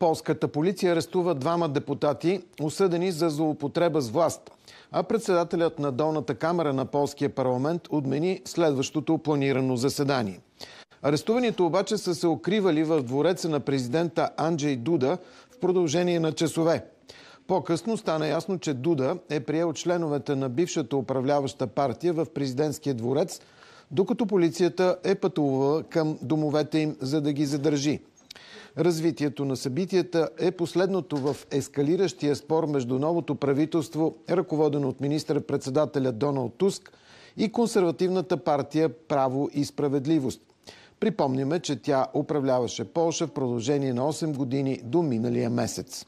Полската полиция арестува двама депутати, осъдени за злоупотреба с власт. А председателят на долната камера на полския парламент отмени следващото планирано заседание. Арестуваните обаче са се укривали в двореца на президента Анджей Дуда в продължение на часове. По-късно стана ясно, че Дуда е приел членовете на бившата управляваща партия в президентския дворец, докато полицията е пътувала към домовете им, за да ги задържи. Развитието на събитията е последното в ескалиращия спор между новото правителство, ръководено от министър-председателя Доналд Туск и консервативната партия Право и справедливост. Припомняме, че тя управляваше Полша в продължение на 8 години до миналия месец.